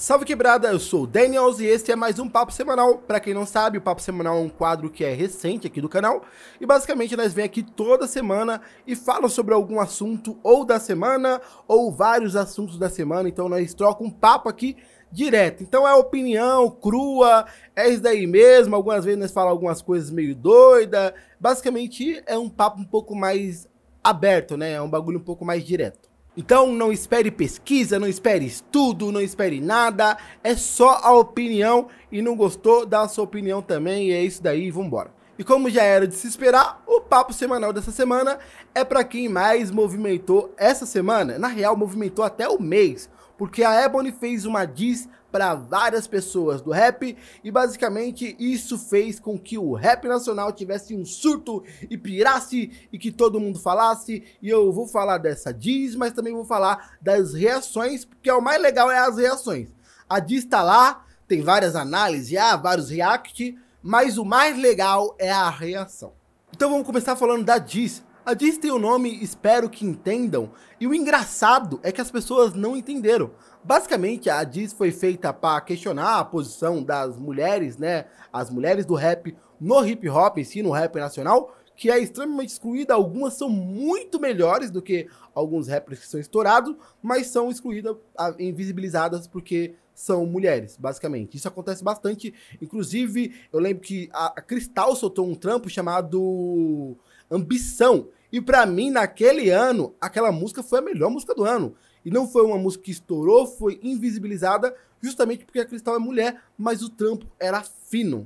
Salve quebrada, eu sou o Daniels e este é mais um Papo Semanal. Para quem não sabe, o Papo Semanal é um quadro que é recente aqui do canal e basicamente nós vem aqui toda semana e falam sobre algum assunto ou da semana ou vários assuntos da semana, então nós troca um papo aqui direto. Então é opinião crua, é isso daí mesmo, algumas vezes nós falamos algumas coisas meio doida. Basicamente é um papo um pouco mais aberto, né? É um bagulho um pouco mais direto. Então não espere pesquisa, não espere estudo, não espere nada, é só a opinião e não gostou, dá a sua opinião também e é isso daí, vambora. E como já era de se esperar, o papo semanal dessa semana é para quem mais movimentou essa semana, na real movimentou até o mês, porque a Ebony fez uma diz para várias pessoas do rap e basicamente isso fez com que o rap nacional tivesse um surto e pirasse e que todo mundo falasse e eu vou falar dessa diz, mas também vou falar das reações, porque é o mais legal é as reações. A diz tá lá, tem várias análises, já, vários react, mas o mais legal é a reação. Então vamos começar falando da diz. A diz tem o um nome Espero Que Entendam, e o engraçado é que as pessoas não entenderam. Basicamente, a diz foi feita para questionar a posição das mulheres, né? As mulheres do rap no hip hop em si, no rap nacional, que é extremamente excluída. Algumas são muito melhores do que alguns rappers que são estourados, mas são excluídas, invisibilizadas porque são mulheres, basicamente. Isso acontece bastante. Inclusive, eu lembro que a Cristal soltou um trampo chamado Ambição. E para mim, naquele ano, aquela música foi a melhor música do ano. E não foi uma música que estourou, foi invisibilizada justamente porque a Cristal é mulher, mas o trampo era fino.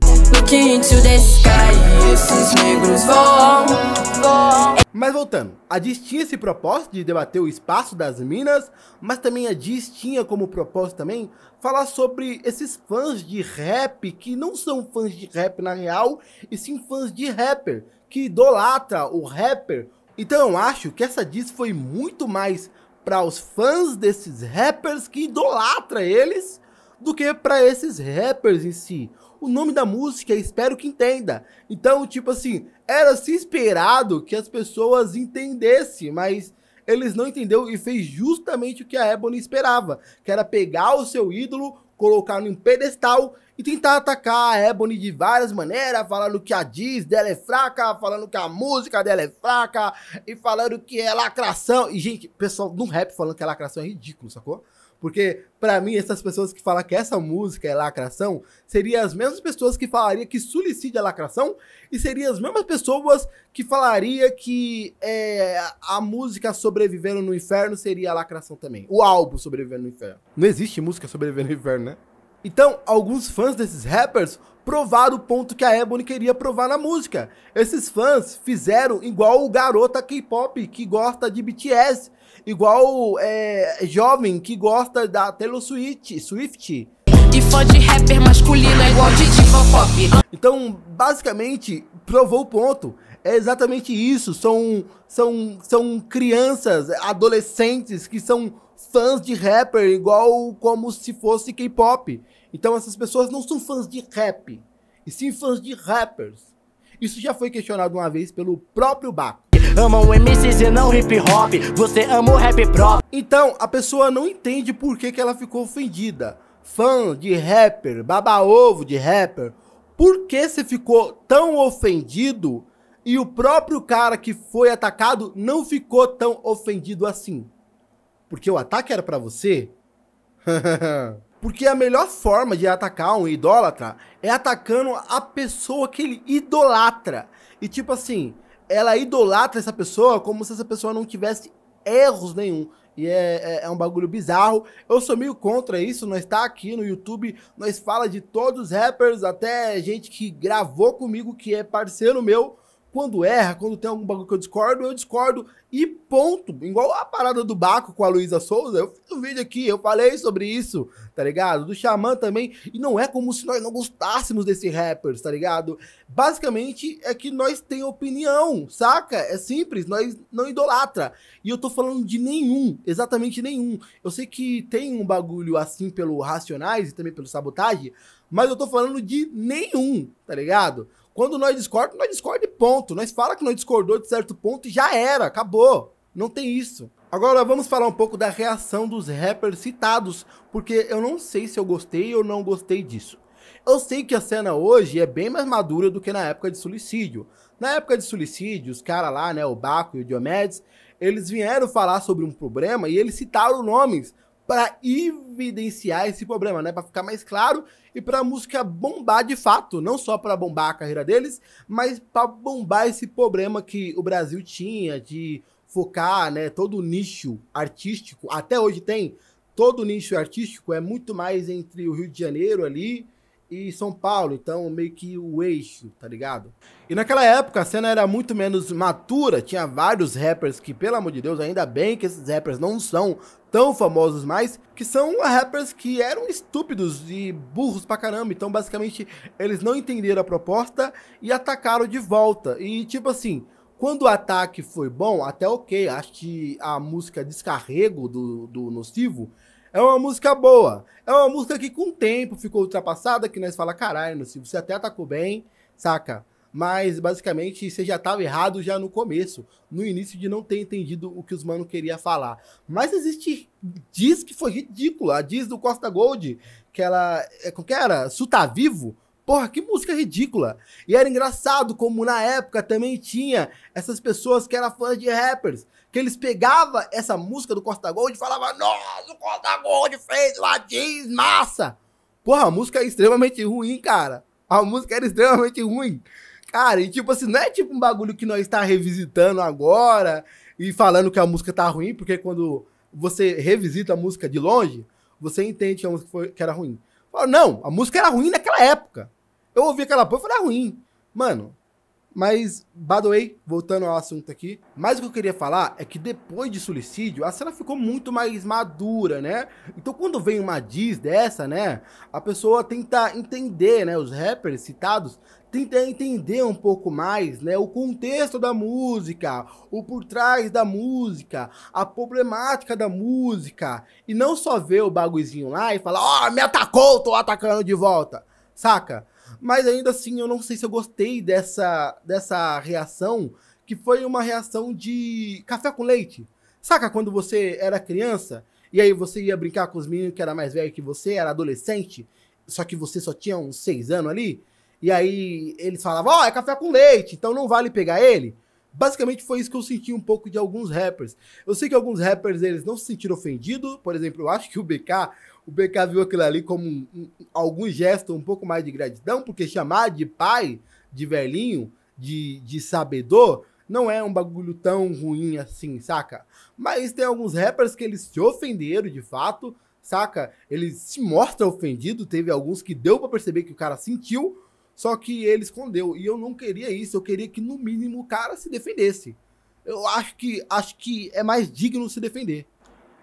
Mas voltando, a Diz tinha esse propósito de debater o espaço das minas, mas também a Diz tinha como propósito também falar sobre esses fãs de rap que não são fãs de rap na real, e sim fãs de rapper, que idolatra o rapper. Então eu acho que essa Diz foi muito mais para os fãs desses rappers que idolatra eles do que para esses rappers em si. O nome da música, espero que entenda. Então, tipo assim, era se esperado que as pessoas entendessem, mas eles não entenderam e fez justamente o que a Ebony esperava, que era pegar o seu ídolo, colocar num pedestal e tentar atacar a é, Ebony de várias maneiras, falando que a diz dela é fraca, falando que a música dela é fraca e falando que é lacração. E, gente, pessoal no rap falando que é lacração é ridículo, sacou? Porque, para mim, essas pessoas que falam que essa música é lacração, seriam as mesmas pessoas que falariam que suicídio é lacração e seriam as mesmas pessoas que falariam que é, a música Sobrevivendo no Inferno seria lacração também. O álbum Sobrevivendo no Inferno. Não existe música Sobrevivendo no Inferno, né? Então, alguns fãs desses rappers provaram o ponto que a Ebony queria provar na música. Esses fãs fizeram igual o garota K-pop que gosta de BTS, igual é, jovem que gosta da Taylor Swift. Swift. E fã de rapper masculino é igual de diva pop. Então, basicamente, provou o ponto. É exatamente isso. São, são, são crianças, adolescentes que são fãs de rapper, igual como se fosse K-pop. Então essas pessoas não são fãs de rap, e sim fãs de rappers. Isso já foi questionado uma vez pelo próprio Baco. Amam MCs e não hip hop, você ama o rap próprio. Então, a pessoa não entende por que, que ela ficou ofendida. Fã de rapper, baba-ovo de rapper. Por que você ficou tão ofendido e o próprio cara que foi atacado não ficou tão ofendido assim? porque o ataque era para você? porque a melhor forma de atacar um idólatra é atacando a pessoa que ele idolatra. E tipo assim, ela idolatra essa pessoa como se essa pessoa não tivesse erros nenhum. E é, é, é, um bagulho bizarro. Eu sou meio contra isso. Nós tá aqui no YouTube, nós fala de todos os rappers, até gente que gravou comigo, que é parceiro meu quando erra, quando tem algum bagulho que eu discordo, eu discordo e ponto. Igual a parada do Baco com a Luísa Souza, eu fiz um vídeo aqui, eu falei sobre isso, tá ligado? Do Xamã também, e não é como se nós não gostássemos desse rapper, tá ligado? Basicamente é que nós tem opinião, saca? É simples, nós não idolatra. E eu tô falando de nenhum, exatamente nenhum. Eu sei que tem um bagulho assim pelo Racionais e também pelo Sabotagem, mas eu tô falando de nenhum, tá ligado? Quando nós discordamos, nós discordamos ponto. Nós fala que nós discordou de certo ponto e já era, acabou. Não tem isso. Agora vamos falar um pouco da reação dos rappers citados, porque eu não sei se eu gostei ou não gostei disso. Eu sei que a cena hoje é bem mais madura do que na época de suicídio. Na época de suicídio, os caras lá, né, o Baco e o Diomedes, eles vieram falar sobre um problema e eles citaram nomes para evidenciar esse problema, né? Para ficar mais claro e para a música bombar de fato, não só para bombar a carreira deles, mas para bombar esse problema que o Brasil tinha de focar, né, todo o nicho artístico, até hoje tem, todo o nicho artístico é muito mais entre o Rio de Janeiro ali e São Paulo, então meio que o eixo, tá ligado? E naquela época a cena era muito menos matura, tinha vários rappers que, pelo amor de Deus, ainda bem que esses rappers não são tão famosos mais, que são rappers que eram estúpidos e burros pra caramba, então basicamente eles não entenderam a proposta e atacaram de volta. E tipo assim, quando o ataque foi bom, até ok, acho que a música Descarrego do, do Nocivo é uma música boa. É uma música que com o tempo ficou ultrapassada, que nós fala, caralho, se você até atacou bem, saca? Mas basicamente você já estava errado já no começo, no início de não ter entendido o que os mano queria falar. Mas existe diz que foi ridícula, a diz do Costa Gold, que ela é como que era, Suta tá vivo, Porra, que música ridícula! E era engraçado como na época também tinha essas pessoas que eram fãs de rappers, que eles pegavam essa música do Costa Gold e falavam: Nossa, o Costa Gold fez uma jeans massa! Porra, a música é extremamente ruim, cara. A música era extremamente ruim. Cara, e tipo assim, não é tipo um bagulho que nós está revisitando agora e falando que a música tá ruim, porque quando você revisita a música de longe, você entende que a música foi, que era ruim. Falaram, não, a música era ruim naquela época. Eu ouvi aquela porra e falei, é ruim. Mano, mas, by the way, voltando ao assunto aqui, mais o que eu queria falar é que depois de Suicídio, a cena ficou muito mais madura, né? Então quando vem uma diz dessa, né, a pessoa tenta entender, né, os rappers citados tenta entender um pouco mais, né, o contexto da música, o por trás da música, a problemática da música, e não só ver o bagulhozinho lá e falar, ó, oh, me atacou, tô atacando de volta, saca? Mas ainda assim, eu não sei se eu gostei dessa, dessa reação, que foi uma reação de café com leite. Saca quando você era criança e aí você ia brincar com os meninos que era mais velho que você, era adolescente, só que você só tinha uns seis anos ali? E aí eles falavam, ó, oh, é café com leite, então não vale pegar ele. Basicamente foi isso que eu senti um pouco de alguns rappers. Eu sei que alguns rappers eles não se sentiram ofendidos, por exemplo, eu acho que o BK, o BK viu aquilo ali como um, um, algum gesto um pouco mais de gratidão, porque chamar de pai, de velhinho, de, de sabedor, não é um bagulho tão ruim assim, saca? Mas tem alguns rappers que eles se ofenderam de fato, saca? Ele se mostra ofendido, teve alguns que deu para perceber que o cara sentiu, só que ele escondeu. E eu não queria isso. Eu queria que, no mínimo, o cara se defendesse. Eu acho que, acho que é mais digno se defender.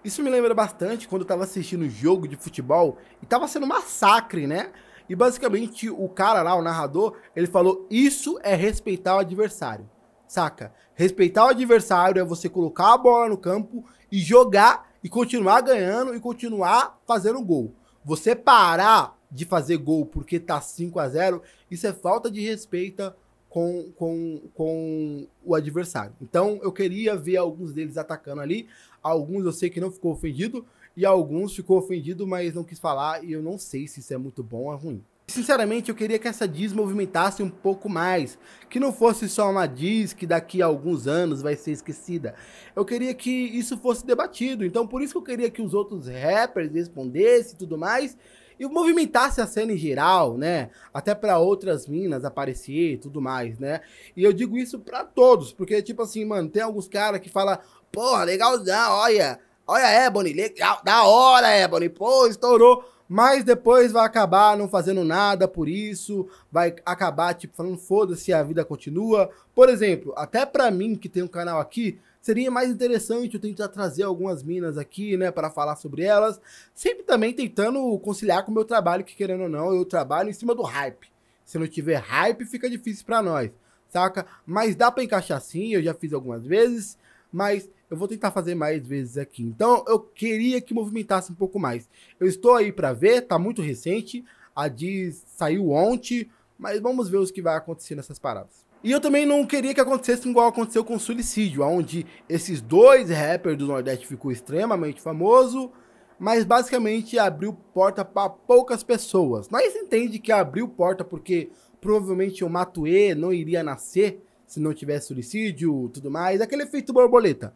Isso me lembra bastante quando eu tava assistindo um jogo de futebol e tava sendo massacre, né? E basicamente o cara lá, o narrador, ele falou: Isso é respeitar o adversário, saca? Respeitar o adversário é você colocar a bola no campo e jogar e continuar ganhando e continuar fazendo gol. Você parar de fazer gol porque tá 5 a 0 isso é falta de respeito com, com, com o adversário. Então eu queria ver alguns deles atacando ali. Alguns eu sei que não ficou ofendido, e alguns ficou ofendido, mas não quis falar, e eu não sei se isso é muito bom ou ruim. Sinceramente, eu queria que essa diz movimentasse um pouco mais, que não fosse só uma diz que daqui a alguns anos vai ser esquecida. Eu queria que isso fosse debatido, então por isso que eu queria que os outros rappers respondessem e tudo mais, e movimentasse a cena em geral, né? Até para outras minas aparecer e tudo mais, né? E eu digo isso para todos, porque, tipo assim, mano, tem alguns caras que falam, porra, legalzão, olha, olha, Ebony, legal, da hora, Ebony, pô, estourou mas depois vai acabar não fazendo nada por isso, vai acabar tipo falando foda-se, a vida continua. Por exemplo, até para mim que tem um canal aqui, seria mais interessante eu tentar trazer algumas minas aqui, né, para falar sobre elas, sempre também tentando conciliar com o meu trabalho, que querendo ou não, eu trabalho em cima do hype. Se não tiver hype, fica difícil para nós, saca? Mas dá para encaixar sim, eu já fiz algumas vezes, mas eu vou tentar fazer mais vezes aqui. Então, eu queria que movimentasse um pouco mais. Eu estou aí para ver, tá muito recente. A Diz saiu ontem, mas vamos ver o que vai acontecer nessas paradas. E eu também não queria que acontecesse igual aconteceu com o Suicídio, onde esses dois rappers do Nordeste ficou extremamente famoso, mas basicamente abriu porta para poucas pessoas. Nós entende que abriu porta porque provavelmente o Matue não iria nascer se não tivesse suicídio, tudo mais, aquele efeito borboleta.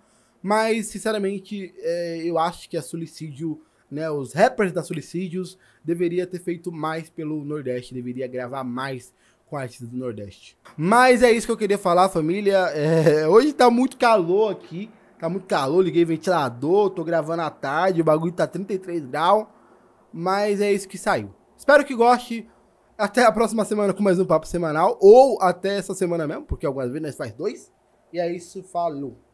Mas, sinceramente, é, eu acho que a Suicídio, né, os rappers da Suicídios, deveria ter feito mais pelo Nordeste, deveria gravar mais com artistas do Nordeste. Mas é isso que eu queria falar, família. É, hoje tá muito calor aqui, tá muito calor, liguei ventilador, tô gravando à tarde, o bagulho tá 33 graus, mas é isso que saiu. Espero que goste. Até a próxima semana com mais um papo semanal, ou até essa semana mesmo, porque algumas vezes nós faz dois. E é isso, falou.